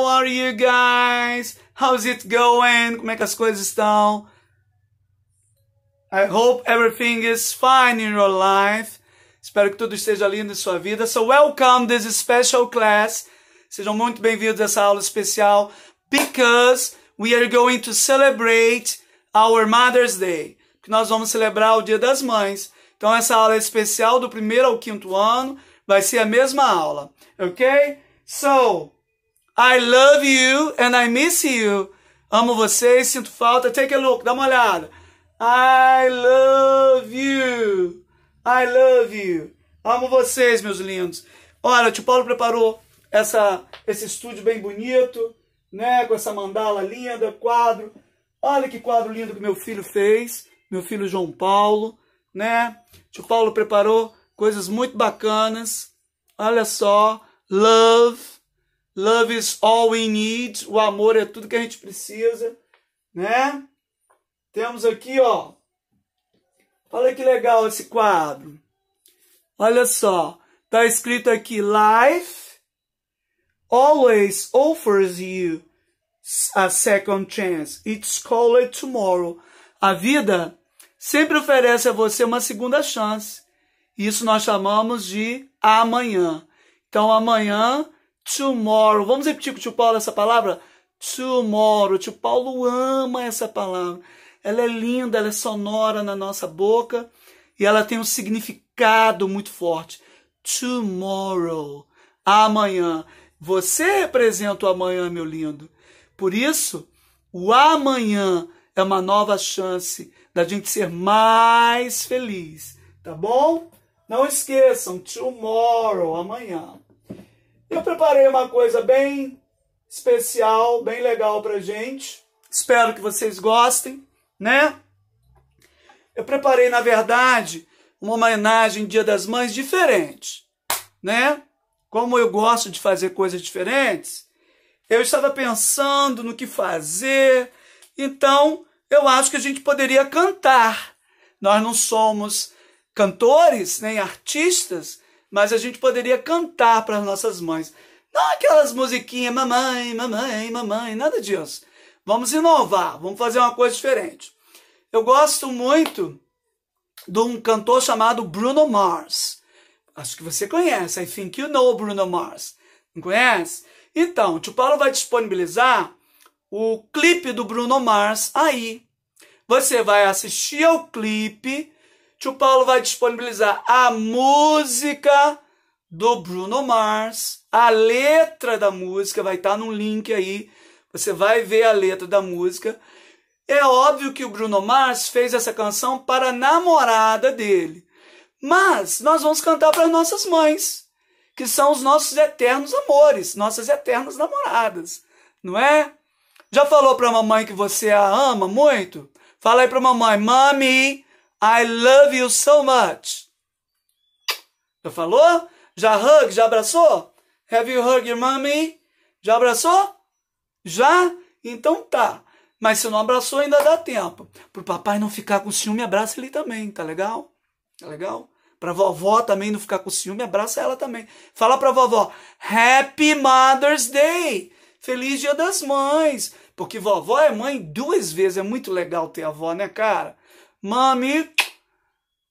How are you guys? How's it going? Como é que as coisas estão? I hope everything is fine in your life. Espero que tudo esteja lindo em sua vida. So welcome this special class. Sejam muito bem-vindos a essa aula especial because we are going to celebrate our Mother's Day. Que nós vamos celebrar o Dia das Mães. Então essa aula é especial do primeiro ao quinto ano vai ser a mesma aula, ok? So I love you and I miss you. Amo vocês, sinto falta. Take a look, dá uma olhada. I love you. I love you. Amo vocês, meus lindos. Olha, o tio Paulo preparou essa, esse estúdio bem bonito, né? Com essa mandala linda, quadro. Olha que quadro lindo que meu filho fez, meu filho João Paulo, né? O tio Paulo preparou coisas muito bacanas. Olha só, love, Love is all we need. O amor é tudo que a gente precisa, né? Temos aqui, ó. Olha que legal esse quadro. Olha só. Tá escrito aqui: Life always offers you a second chance. It's called tomorrow. A vida sempre oferece a você uma segunda chance. Isso nós chamamos de amanhã. Então, amanhã tomorrow. Vamos repetir com o tio Paulo essa palavra? Tomorrow. O tio Paulo ama essa palavra. Ela é linda, ela é sonora na nossa boca e ela tem um significado muito forte. Tomorrow. Amanhã. Você representa o amanhã, meu lindo. Por isso, o amanhã é uma nova chance da gente ser mais feliz, tá bom? Não esqueçam, tomorrow, amanhã. Eu preparei uma coisa bem especial, bem legal pra gente. Espero que vocês gostem, né? Eu preparei, na verdade, uma homenagem Dia das Mães diferente, né? Como eu gosto de fazer coisas diferentes, eu estava pensando no que fazer, então eu acho que a gente poderia cantar. Nós não somos cantores nem artistas, mas a gente poderia cantar para as nossas mães. Não aquelas musiquinhas, mamãe, mamãe, mamãe, nada disso. Vamos inovar, vamos fazer uma coisa diferente. Eu gosto muito de um cantor chamado Bruno Mars. Acho que você conhece, I think you know Bruno Mars. Não conhece? Então, o tio Paulo vai disponibilizar o clipe do Bruno Mars aí. Você vai assistir ao clipe Tio Paulo vai disponibilizar a música do Bruno Mars, a letra da música vai estar tá num link aí. Você vai ver a letra da música. É óbvio que o Bruno Mars fez essa canção para a namorada dele. Mas nós vamos cantar para nossas mães, que são os nossos eternos amores, nossas eternas namoradas, não é? Já falou para a mamãe que você a ama muito? Fala aí para a mamãe, mami, I love you so much. Já falou? Já hug? Já abraçou? Have you hugged your mommy? Já abraçou? Já? Então tá. Mas se não abraçou, ainda dá tempo. Pro papai não ficar com ciúme, abraça ele também, tá legal? Tá legal? Pra vovó também não ficar com ciúme, abraça ela também. Fala pra vovó, Happy Mother's Day! Feliz Dia das Mães! Porque vovó é mãe duas vezes, é muito legal ter avó, né, cara? mommy,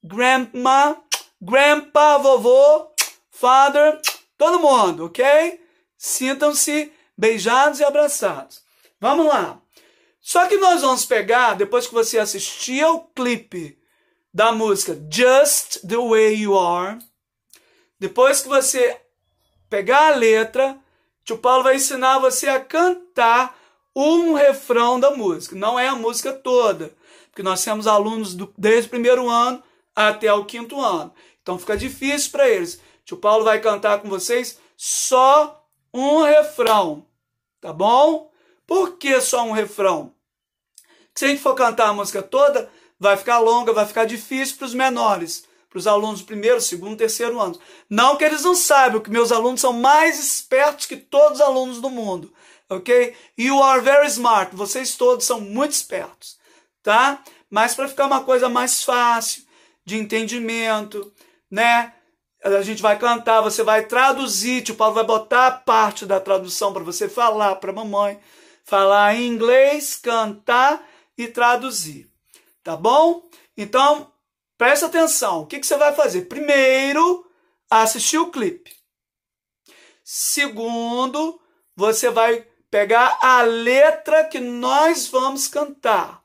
grandma, grandpa, vovô, father, todo mundo, ok? Sintam-se beijados e abraçados. Vamos lá. Só que nós vamos pegar, depois que você assistir ao clipe da música Just the Way You Are, depois que você pegar a letra, tio Paulo vai ensinar você a cantar um refrão da música. Não é a música toda, que nós temos alunos do, desde o primeiro ano até o quinto ano. Então fica difícil para eles. Tio Paulo vai cantar com vocês só um refrão, tá bom? Por que só um refrão? se a gente for cantar a música toda, vai ficar longa, vai ficar difícil para os menores, para os alunos do primeiro, segundo, terceiro ano. Não que eles não saibam, que meus alunos são mais espertos que todos os alunos do mundo, ok? You are very smart, vocês todos são muito espertos tá? Mas para ficar uma coisa mais fácil, de entendimento, né? A gente vai cantar, você vai traduzir, O Paulo vai botar a parte da tradução para você falar para mamãe, falar em inglês, cantar e traduzir, tá bom? Então, presta atenção, o que, que você vai fazer? Primeiro, assistir o clipe. Segundo, você vai pegar a letra que nós vamos cantar.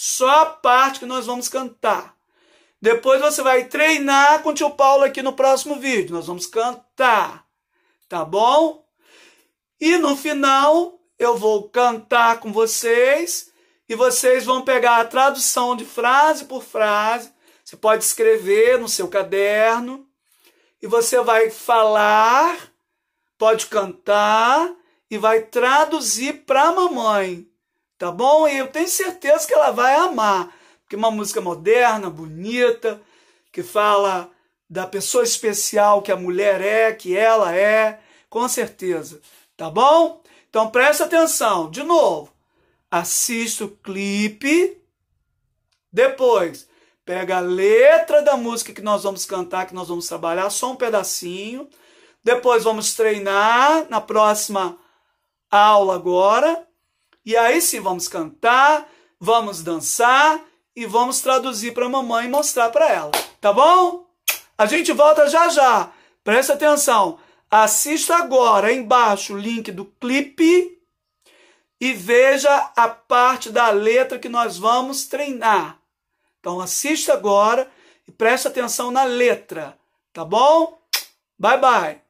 Só a parte que nós vamos cantar. Depois você vai treinar com o tio Paulo aqui no próximo vídeo. Nós vamos cantar, tá bom? E no final eu vou cantar com vocês e vocês vão pegar a tradução de frase por frase. Você pode escrever no seu caderno e você vai falar, pode cantar e vai traduzir para a mamãe tá bom? E eu tenho certeza que ela vai amar, porque é uma música moderna, bonita, que fala da pessoa especial que a mulher é, que ela é, com certeza, tá bom? Então presta atenção, de novo, assista o clipe, depois pega a letra da música que nós vamos cantar, que nós vamos trabalhar, só um pedacinho, depois vamos treinar na próxima aula agora, e aí sim vamos cantar, vamos dançar e vamos traduzir para a mamãe e mostrar para ela, tá bom? A gente volta já já. Presta atenção. Assista agora embaixo o link do clipe e veja a parte da letra que nós vamos treinar. Então assista agora e presta atenção na letra, tá bom? Bye bye.